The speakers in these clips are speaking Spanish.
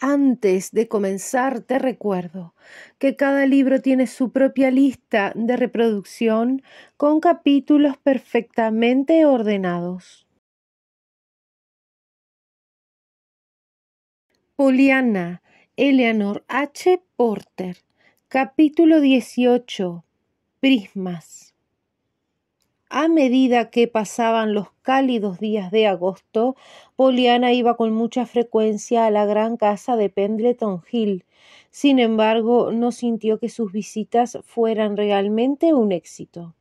Antes de comenzar, te recuerdo que cada libro tiene su propia lista de reproducción con capítulos perfectamente ordenados. Poliana, Eleanor H. Porter, capítulo 18. Prismas. A medida que pasaban los cálidos días de agosto, Poliana iba con mucha frecuencia a la gran casa de Pendleton Hill. Sin embargo, no sintió que sus visitas fueran realmente un éxito.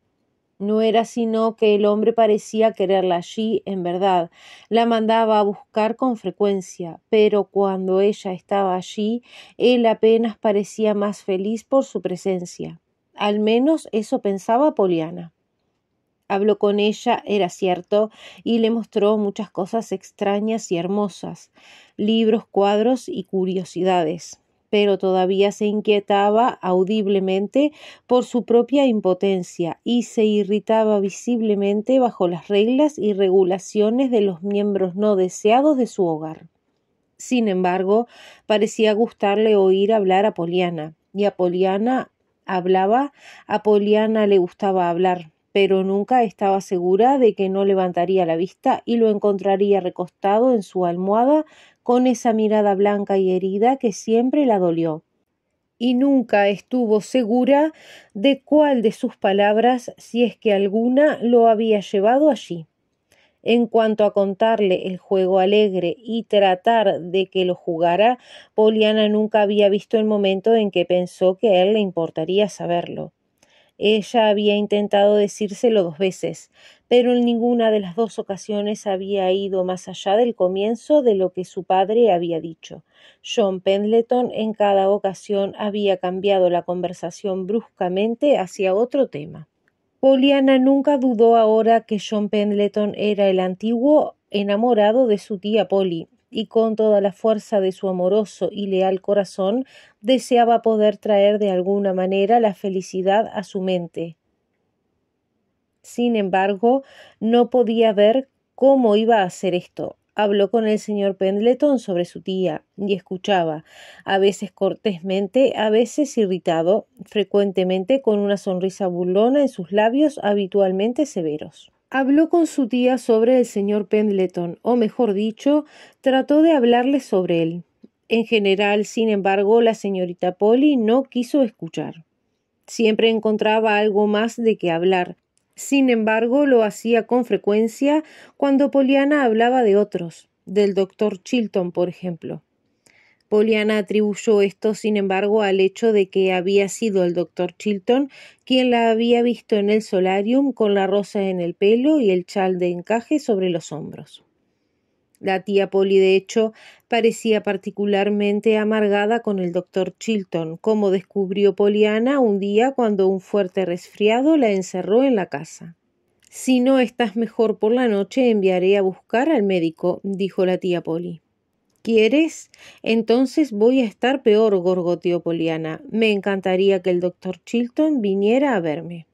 No era sino que el hombre parecía quererla allí, en verdad. La mandaba a buscar con frecuencia, pero cuando ella estaba allí, él apenas parecía más feliz por su presencia. Al menos eso pensaba Poliana. Habló con ella, era cierto, y le mostró muchas cosas extrañas y hermosas, libros, cuadros y curiosidades, pero todavía se inquietaba audiblemente por su propia impotencia y se irritaba visiblemente bajo las reglas y regulaciones de los miembros no deseados de su hogar. Sin embargo, parecía gustarle oír hablar a Poliana, y a Poliana hablaba, a Poliana le gustaba hablar pero nunca estaba segura de que no levantaría la vista y lo encontraría recostado en su almohada con esa mirada blanca y herida que siempre la dolió. Y nunca estuvo segura de cuál de sus palabras, si es que alguna, lo había llevado allí. En cuanto a contarle el juego alegre y tratar de que lo jugara, Poliana nunca había visto el momento en que pensó que a él le importaría saberlo. Ella había intentado decírselo dos veces, pero en ninguna de las dos ocasiones había ido más allá del comienzo de lo que su padre había dicho. John Pendleton en cada ocasión había cambiado la conversación bruscamente hacia otro tema. Poliana nunca dudó ahora que John Pendleton era el antiguo enamorado de su tía Polly, y con toda la fuerza de su amoroso y leal corazón deseaba poder traer de alguna manera la felicidad a su mente. Sin embargo, no podía ver cómo iba a hacer esto. Habló con el señor Pendleton sobre su tía y escuchaba, a veces cortésmente, a veces irritado, frecuentemente con una sonrisa burlona en sus labios habitualmente severos habló con su tía sobre el señor Pendleton, o mejor dicho, trató de hablarle sobre él. En general, sin embargo, la señorita Polly no quiso escuchar. Siempre encontraba algo más de qué hablar. Sin embargo, lo hacía con frecuencia cuando Poliana hablaba de otros, del doctor Chilton, por ejemplo. Poliana atribuyó esto, sin embargo, al hecho de que había sido el doctor Chilton quien la había visto en el solarium con la rosa en el pelo y el chal de encaje sobre los hombros. La tía Polly, de hecho, parecía particularmente amargada con el doctor Chilton, como descubrió Poliana un día cuando un fuerte resfriado la encerró en la casa. Si no estás mejor por la noche, enviaré a buscar al médico, dijo la tía Polly quieres, entonces voy a estar peor, gorgoteó Poliana. Me encantaría que el doctor Chilton viniera a verme.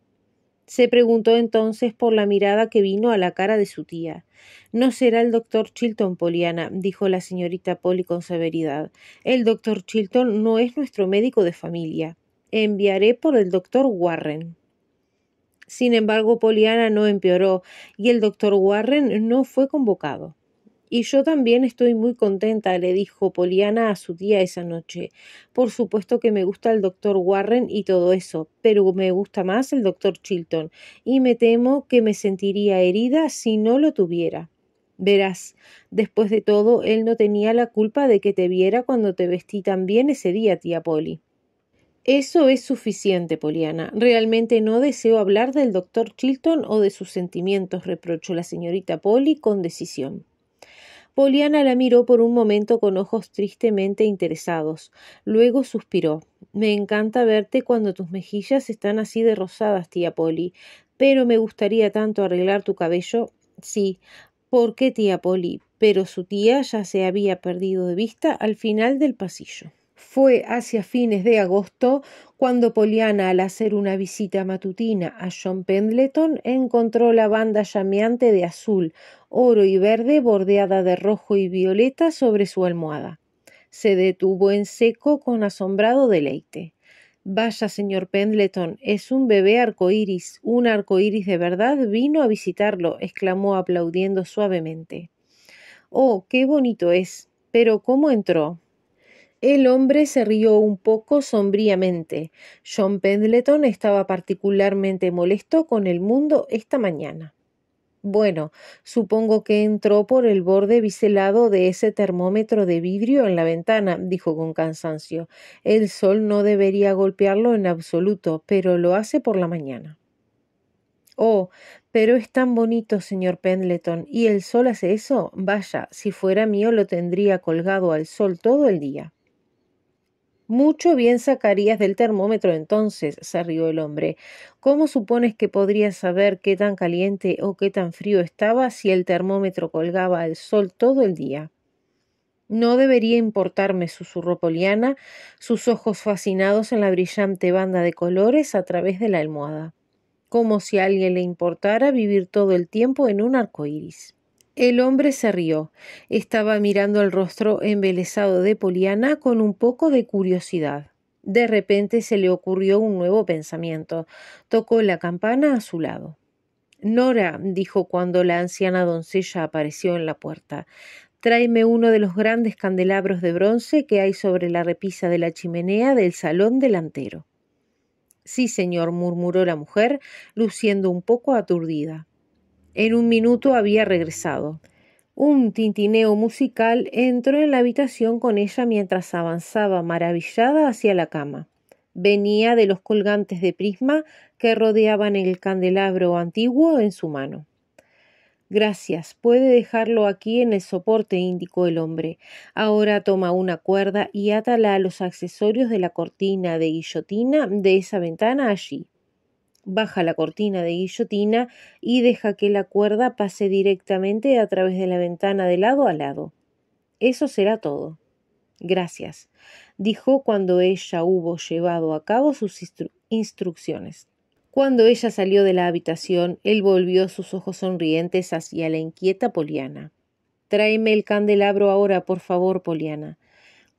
Se preguntó entonces por la mirada que vino a la cara de su tía. No será el doctor Chilton, Poliana, dijo la señorita Polly con severidad. El doctor Chilton no es nuestro médico de familia. Enviaré por el doctor Warren. Sin embargo, Poliana no empeoró y el doctor Warren no fue convocado. Y yo también estoy muy contenta, le dijo Poliana a su tía esa noche. Por supuesto que me gusta el doctor Warren y todo eso, pero me gusta más el doctor Chilton, y me temo que me sentiría herida si no lo tuviera. Verás, después de todo, él no tenía la culpa de que te viera cuando te vestí tan bien ese día, tía Polly. Eso es suficiente, Poliana. Realmente no deseo hablar del doctor Chilton o de sus sentimientos, reprochó la señorita Polly con decisión. Poliana la miró por un momento con ojos tristemente interesados. Luego suspiró. Me encanta verte cuando tus mejillas están así de rosadas, tía Poli. Pero me gustaría tanto arreglar tu cabello. Sí. ¿Por qué, tía Poli? Pero su tía ya se había perdido de vista al final del pasillo. Fue hacia fines de agosto cuando Poliana, al hacer una visita matutina a John Pendleton, encontró la banda llameante de azul, oro y verde bordeada de rojo y violeta sobre su almohada. Se detuvo en seco con asombrado deleite. Vaya, señor Pendleton, es un bebé arcoíris, un arcoíris de verdad vino a visitarlo, exclamó aplaudiendo suavemente. Oh, qué bonito es. Pero ¿cómo entró? El hombre se rió un poco sombríamente. John Pendleton estaba particularmente molesto con el mundo esta mañana. Bueno, supongo que entró por el borde biselado de ese termómetro de vidrio en la ventana, dijo con cansancio. El sol no debería golpearlo en absoluto, pero lo hace por la mañana. Oh, pero es tan bonito, señor Pendleton, y el sol hace eso. Vaya, si fuera mío lo tendría colgado al sol todo el día. Mucho bien sacarías del termómetro entonces, se rió el hombre. ¿Cómo supones que podrías saber qué tan caliente o qué tan frío estaba si el termómetro colgaba al sol todo el día? No debería importarme, susurró Poliana, sus ojos fascinados en la brillante banda de colores a través de la almohada. Como si a alguien le importara vivir todo el tiempo en un arco iris. El hombre se rió. Estaba mirando el rostro embelesado de Poliana con un poco de curiosidad. De repente se le ocurrió un nuevo pensamiento. Tocó la campana a su lado. Nora, dijo cuando la anciana doncella apareció en la puerta, tráeme uno de los grandes candelabros de bronce que hay sobre la repisa de la chimenea del salón delantero. Sí, señor, murmuró la mujer, luciendo un poco aturdida. En un minuto había regresado. Un tintineo musical entró en la habitación con ella mientras avanzaba maravillada hacia la cama. Venía de los colgantes de prisma que rodeaban el candelabro antiguo en su mano. Gracias, puede dejarlo aquí en el soporte, indicó el hombre. Ahora toma una cuerda y átala a los accesorios de la cortina de guillotina de esa ventana allí baja la cortina de guillotina y deja que la cuerda pase directamente a través de la ventana de lado a lado. Eso será todo. Gracias, dijo cuando ella hubo llevado a cabo sus instrucciones. Cuando ella salió de la habitación, él volvió sus ojos sonrientes hacia la inquieta Poliana. Tráeme el candelabro ahora, por favor, Poliana.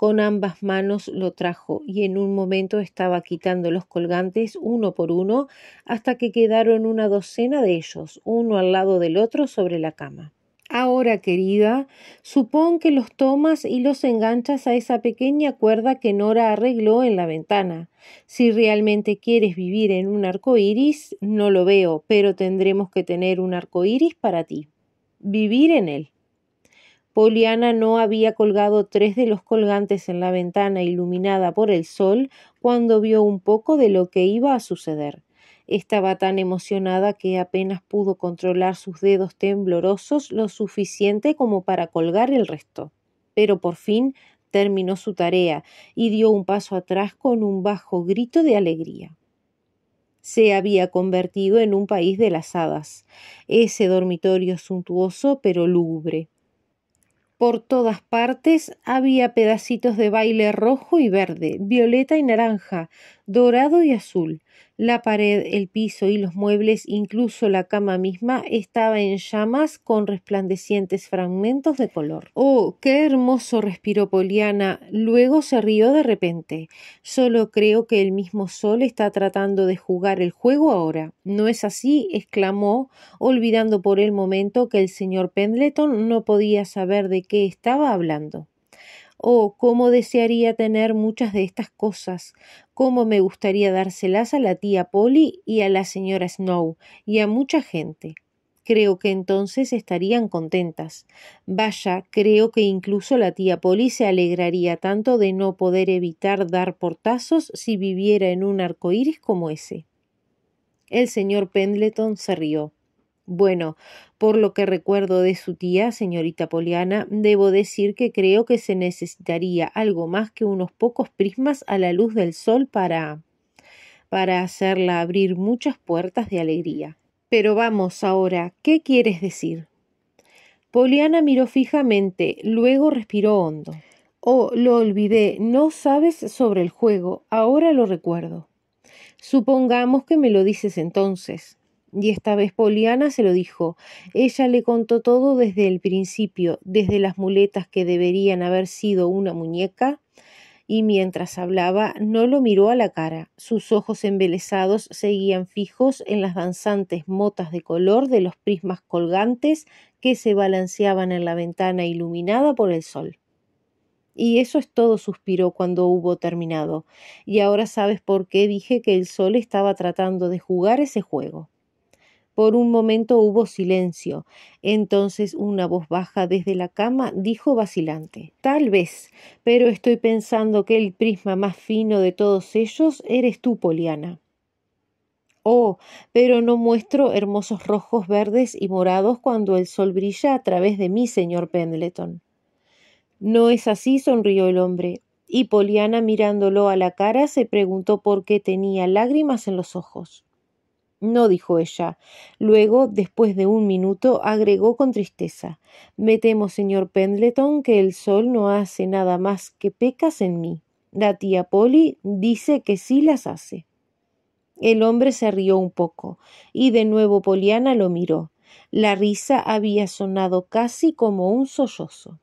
Con ambas manos lo trajo y en un momento estaba quitando los colgantes uno por uno hasta que quedaron una docena de ellos, uno al lado del otro sobre la cama. Ahora, querida, supón que los tomas y los enganchas a esa pequeña cuerda que Nora arregló en la ventana. Si realmente quieres vivir en un arco iris, no lo veo, pero tendremos que tener un arco iris para ti. Vivir en él. Poliana no había colgado tres de los colgantes en la ventana iluminada por el sol cuando vio un poco de lo que iba a suceder. Estaba tan emocionada que apenas pudo controlar sus dedos temblorosos lo suficiente como para colgar el resto. Pero por fin terminó su tarea y dio un paso atrás con un bajo grito de alegría se había convertido en un país de las hadas, ese dormitorio suntuoso pero lúgubre, por todas partes había pedacitos de baile rojo y verde, violeta y naranja, dorado y azul, la pared, el piso y los muebles, incluso la cama misma, estaba en llamas con resplandecientes fragmentos de color. ¡Oh, qué hermoso! respiró Poliana. Luego se rió de repente. Solo creo que el mismo sol está tratando de jugar el juego ahora. ¿No es así? exclamó, olvidando por el momento que el señor Pendleton no podía saber de qué estaba hablando. Oh, cómo desearía tener muchas de estas cosas, cómo me gustaría dárselas a la tía Polly y a la señora Snow y a mucha gente. Creo que entonces estarían contentas. Vaya, creo que incluso la tía Polly se alegraría tanto de no poder evitar dar portazos si viviera en un arco iris como ese. El señor Pendleton se rió. Bueno, por lo que recuerdo de su tía, señorita Poliana, debo decir que creo que se necesitaría algo más que unos pocos prismas a la luz del sol para para hacerla abrir muchas puertas de alegría. Pero vamos ahora, ¿qué quieres decir? Poliana miró fijamente, luego respiró hondo. Oh, lo olvidé, no sabes sobre el juego, ahora lo recuerdo. Supongamos que me lo dices entonces. Y esta vez Poliana se lo dijo. Ella le contó todo desde el principio, desde las muletas que deberían haber sido una muñeca, y mientras hablaba no lo miró a la cara. Sus ojos embelesados seguían fijos en las danzantes motas de color de los prismas colgantes que se balanceaban en la ventana iluminada por el sol. Y eso es todo, suspiró cuando hubo terminado. Y ahora sabes por qué dije que el sol estaba tratando de jugar ese juego. Por un momento hubo silencio. Entonces una voz baja desde la cama dijo vacilante Tal vez, pero estoy pensando que el prisma más fino de todos ellos eres tú, Poliana. Oh, pero no muestro hermosos rojos, verdes y morados cuando el sol brilla a través de mí, señor Pendleton. No es así, sonrió el hombre, y Poliana mirándolo a la cara se preguntó por qué tenía lágrimas en los ojos. No, dijo ella. Luego, después de un minuto, agregó con tristeza Me temo, señor Pendleton, que el sol no hace nada más que pecas en mí. La tía Polly dice que sí las hace. El hombre se rió un poco, y de nuevo Poliana lo miró. La risa había sonado casi como un sollozo.